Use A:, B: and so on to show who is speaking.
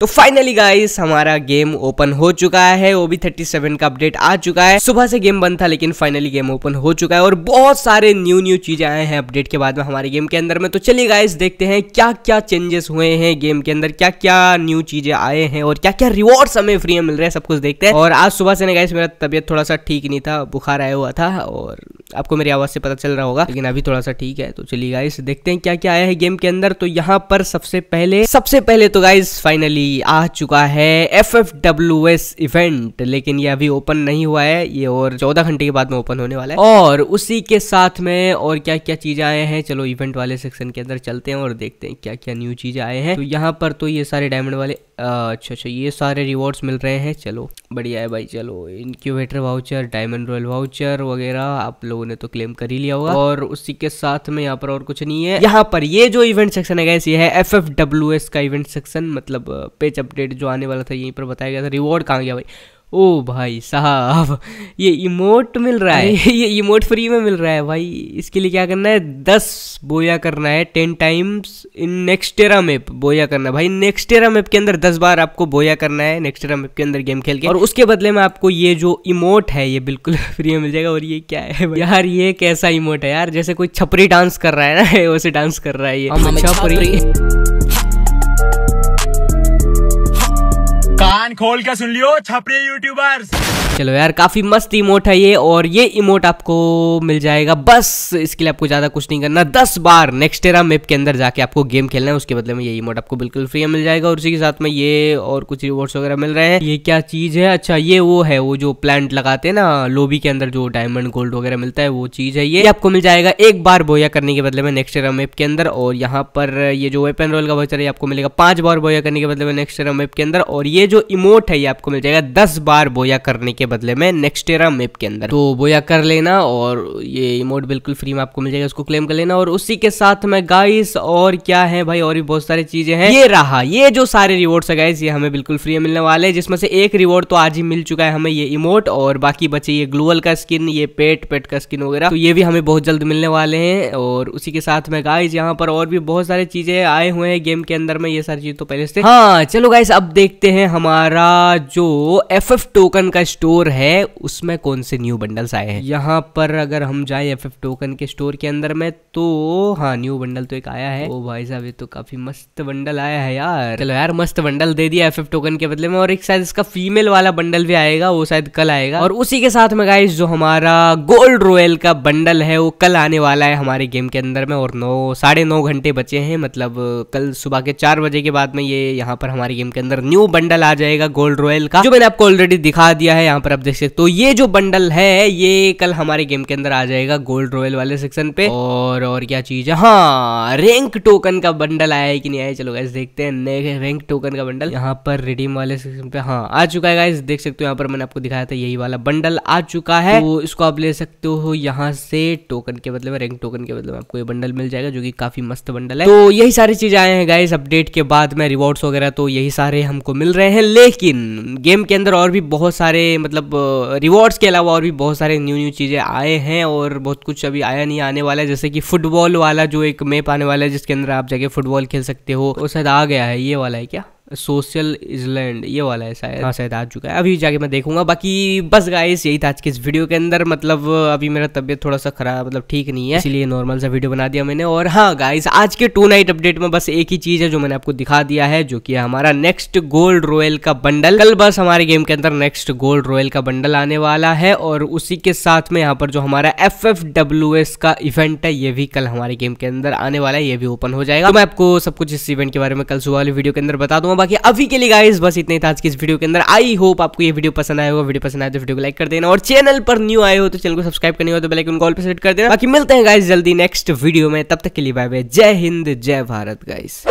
A: तो finally guys हमारा game open हो चुका है वो भी 37 का अपडेट आ चुका है सुबह से गेम बंद था लेकिन फाइनली गेम ओपन हो चुका है और बहुत सारे न्यू न्यू चीजें आए हैं अपडेट के बाद में हमारे गेम के अंदर में तो चलिए गाइस देखते हैं क्या क्या चेंजेस हुए हैं गेम के अंदर क्या क्या न्यू चीजें आए हैं और क्या क्या रिवॉर्ड हमें फ्री में मिल रहे हैं सब कुछ देखते हैं और आज सुबह से ना गाइस मेरा तबियत थोड़ा सा ठीक नहीं था बुखार आया हुआ था और आपको मेरी आवाज से पता चल रहा होगा लेकिन अभी थोड़ा सा ठीक है तो चलिए गाइस देखते हैं क्या क्या आया है गेम के अंदर तो यहाँ पर सबसे पहले सबसे पहले तो गाइस फाइनली कि आ चुका है F F W S event लेकिन ये अभी ओपन नहीं हुआ है ये और चौदह घंटे के बाद में ओपन होने वाला है और उसी के साथ में और क्या क्या चीजें आए हैं चलो इवेंट वाले सेक्शन के अंदर चलते हैं और देखते हैं क्या क्या न्यू चीजें आए हैं तो यहाँ पर तो ये सारे डायमंड वाले अच्छा अच्छा ये सारे रिवॉर्ड्स मिल रहे हैं चलो बढ़िया है भाई चलो incubator voucher diamond royal voucher वगैरह आप लोगों ने तो क्लेम कर ही लिया होगा और उसी के साथ में यहाँ पर और कुछ नहीं है यहाँ पर ये जो इवेंट सेक्शन है गैस ये है एफ एफ डब्ल्यू एस का इवेंट सेक्शन मतलब पेच अपडेट जो आने वाला था यहीं पर बताया गया था रिवॉर्ड कहाँ गया भाई ओ भाई साहब ये इमोट मिल रहा है ये इमोट फ्री में मिल रहा है भाई इसके लिए क्या करना है दस बोया करना है टेन टाइम्स इन नेक्स्ट टेरा मैप बोया करना भाई नेक्स्ट टेरा मैप के अंदर दस बार आपको बोया करना है नेक्स्ट टेरा मैप के अंदर गेम खेल के और उसके बदले में आपको ये जो इमोट है ये बिल्कुल फ्री में मिल जाएगा और ये क्या है यार ये कैसा इमोट है यार जैसे कोई छपरी डांस कर रहा है ना वैसे डांस कर रहा है ये हाँ, छपरी कान खोल के सुन लियो छपरे यूट्यूबर्स चलो यार काफी मस्त इमोट है ये और ये इमोट आपको मिल जाएगा बस इसके लिए आपको ज्यादा कुछ नहीं करना दस बार नेक्स्ट एरा मैप के अंदर जाके आपको गेम खेलना है उसके बदले में ये इमोट आपको बिल्कुल फ्री में मिल जाएगा और उसी के साथ में ये और कुछ रिवॉर्ड्स वगैरह मिल रहे हैं ये क्या चीज है अच्छा ये वो है वो जो प्लांट लगाते हैं ना लोबी के अंदर जो डायमंड गोल्ड वगैरह मिलता है वो चीज है ये आपको मिल जाएगा एक बार बोया करने के बदले में नेक्स्ट एरा मैप के अंदर और यहाँ पर ये जो वेपन रोल का वचर है आपको मिलेगा पांच बार बोया करने के बदले में नेक्स्ट एरा मैप के अंदर और ये जो इमोट है ये आपको मिल जाएगा दस बार बोया करने के बदले में नेक्स्टेरा मेप के अंदर तो बोया कर लेना और ये इमोट बिल्कुल फ्री में आपको मिल जाएगा उसको क्लेम कर लेना और उसी के साथ में गाइस और क्या है भाई और भी बहुत सारी चीजें हैं ये रहा ये जो सारे रिवॉर्ड्स है गाइस ये हमें बिल्कुल फ्री में मिलने वाले जिसमें से एक रिवॉर्ड तो आज ही मिल चुका है हमें ये इमोट और बाकी बचे ये ग्लोअल का स्किन ये पेट पेट का स्किन वगैरह तो ये भी हमें बहुत जल्द मिलने वाले हैं और उसी के साथ में गाइस यहाँ पर और भी बहुत सारी चीजें आए हुए हैं गेम के अंदर में ये सारी चीज तो पहले से हाँ चलो गाइस अब देखते हैं हमारे हमारा जो एफ एफ टोकन का स्टोर है उसमें कौन से न्यू बंडल्स आए हैं यहाँ पर अगर हम जाए एफ एफ टोकन के स्टोर के अंदर में तो हाँ न्यू बंडल तो एक आया है ओ भाई साहब ये तो काफी मस्त बंडल आया है यार चलो यार मस्त बंडल दे दिया एफ एफ टोकन के बदले में और एक शायद इसका फीमेल वाला बंडल भी आएगा वो शायद कल आएगा और उसी के साथ में गाइस जो हमारा गोल्ड रॉयल का बंडल है वो कल आने वाला है हमारे गेम के अंदर में और नौ साढ़े नौ घंटे बचे हैं मतलब कल सुबह के चार बजे के बाद में ये यहाँ पर हमारे गेम के अंदर न्यू बंडल आ जाएगा रहेगा गोल्ड रॉयल का जो मैंने आपको ऑलरेडी दिखा दिया है यहाँ पर आप देख सकते हो तो ये जो बंडल है ये कल हमारे गेम के अंदर आ जाएगा गोल्ड रॉयल वाले सेक्शन पे और और क्या चीज है हाँ रैंक टोकन का बंडल आया है कि नहीं आया चलो गाइस देखते हैं नए रैंक टोकन का बंडल यहाँ पर रिडीम वाले सेक्शन पे हाँ आ चुका है गाइस देख सकते हो यहाँ पर मैंने आपको दिखाया था यही वाला बंडल आ चुका है तो इसको आप ले सकते हो यहाँ से टोकन के बदले में रैंक टोकन के बदले में आपको ये बंडल मिल जाएगा जो की काफी मस्त बंडल है तो यही सारी चीज आए हैं गाइस अपडेट के बाद में रिवॉर्ड्स वगैरह तो यही सारे हमको मिल रहे हैं ले लेकिन गेम के अंदर और भी बहुत सारे मतलब रिवॉर्ड्स के अलावा और भी बहुत सारे न्यू न्यू चीज़ें आए हैं और बहुत कुछ अभी आया नहीं आने वाला है जैसे कि फुटबॉल वाला जो एक मैप आने वाला है जिसके अंदर आप जाके फुटबॉल खेल सकते हो वो शायद आ गया है ये वाला है क्या सोशल इजलैंड ये वाला है शायद हाँ शायद आ चुका है अभी जाके मैं देखूंगा बाकी बस गाइस यही था आज के इस वीडियो के अंदर मतलब अभी मेरा तबियत थोड़ा सा खराब मतलब ठीक नहीं है इसलिए नॉर्मल सा वीडियो बना दिया मैंने और हाँ गाइस आज के टू नाइट अपडेट में बस एक ही चीज है जो मैंने आपको दिखा दिया है जो कि हमारा नेक्स्ट गोल्ड रॉयल का बंडल कल बस हमारे गेम के अंदर नेक्स्ट गोल्ड रॉयल का बंडल आने वाला है और उसी के साथ में यहाँ पर जो हमारा एफ का इवेंट है ये भी कल हमारे गेम के अंदर आने वाला है ये भी ओपन हो जाएगा तो मैं आपको सब कुछ इस इवेंट के बारे में कल सुबह वाली वीडियो के अंदर बता दूंगा हूँ बाकी अभी के लिए गाइस बस इतना ही था आज की इस वीडियो के अंदर आई होप आपको ये वीडियो पसंद आया होगा वीडियो पसंद आया तो वीडियो को लाइक कर देना और चैनल पर न्यू आए हो तो चैनल को सब्सक्राइब करने हो तो बेलाइक कॉल पर सेट कर देना बाकी मिलते हैं गाइस जल्दी नेक्स्ट वीडियो में तब तक के लिए बाय बाय जय हिंद जय भारत गाइस